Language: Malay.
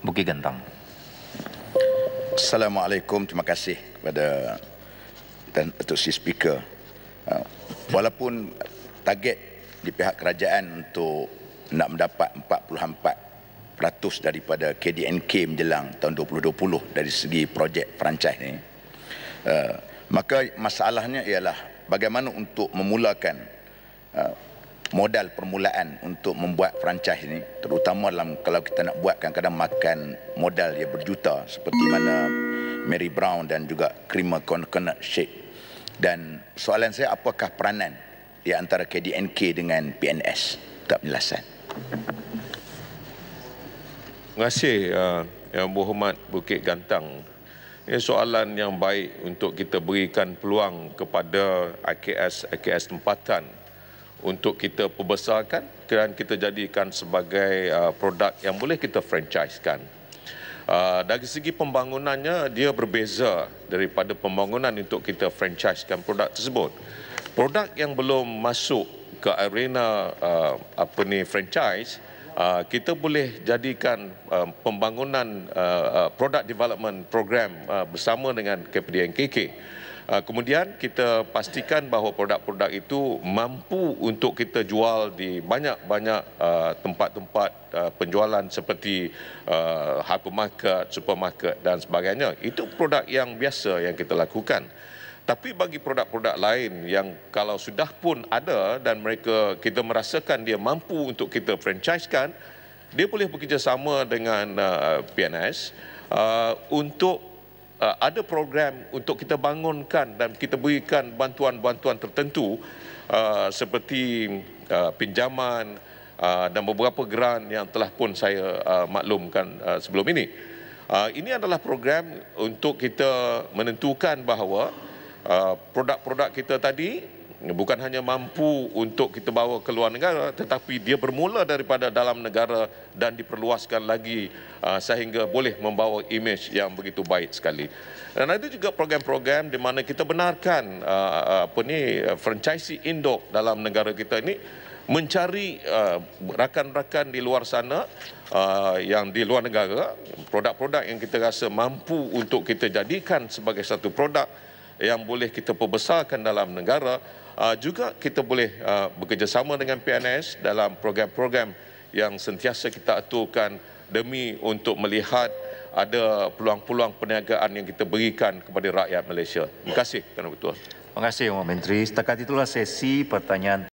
Bukit Gentang. Assalamualaikum. Terima kasih kepada dan Datuk Si Speaker. Ah, walaupun target di pihak kerajaan untuk nak mendapat 44% daripada KDNK menjelang tahun 2020 dari segi projek franchise ini, ah, maka masalahnya ialah bagaimana untuk memulakan ah, modal permulaan untuk membuat franchise ini terutama dalam kalau kita nak buat kadang-kadang makan modal yang berjuta seperti mana Mary Brown dan juga Creamer Coconut Shake dan soalan saya apakah peranan di antara KDNK dengan PNS tak penjelasan Terima kasih uh, Yang Berhormat Bukit Gantang ini soalan yang baik untuk kita berikan peluang kepada IKS-IKS tempatan untuk kita perbesarkan dan kita jadikan sebagai uh, produk yang boleh kita franchisekan. Uh, dari segi pembangunannya, dia berbeza daripada pembangunan untuk kita franchisekan produk tersebut. Produk yang belum masuk ke arena uh, apa ni franchise, kita boleh jadikan pembangunan produk development program bersama dengan KPDNKK. Ah, kemudian kita pastikan bahawa produk-produk itu mampu untuk kita jual di banyak-banyak ah, tempat-tempat ah, penjualan seperti hypermarket, supermarket dan sebagainya. Itu produk yang biasa yang kita lakukan. Tapi bagi produk-produk lain yang kalau sudah pun ada dan mereka kita merasakan dia mampu untuk kita franchisekan, dia boleh bekerjasama dengan PNS untuk Uh, ada program untuk kita bangunkan dan kita berikan bantuan-bantuan tertentu uh, seperti uh, pinjaman dan beberapa geran yang telah pun saya maklumkan sebelum ini. ini adalah program untuk kita menentukan bahawa produk-produk kita tadi bukan hanya mampu untuk kita bawa ke luar negara tetapi dia bermula daripada dalam negara dan diperluaskan lagi uh, sehingga boleh membawa imej yang begitu baik sekali. Dan ada juga program-program di mana kita benarkan uh, uh, apa ni franchisee induk dalam negara kita ini mencari rakan-rakan di luar sana yang di luar negara produk-produk yang kita rasa mampu untuk kita jadikan sebagai satu produk yang boleh kita perbesarkan dalam negara uh, juga kita boleh uh, bekerjasama dengan PNS dalam program-program yang sentiasa kita aturkan demi untuk melihat ada peluang-peluang perniagaan yang kita berikan kepada rakyat Malaysia. Terima kasih Tuan Ketua. Terima kasih Menteri. Setakat itulah sesi pertanyaan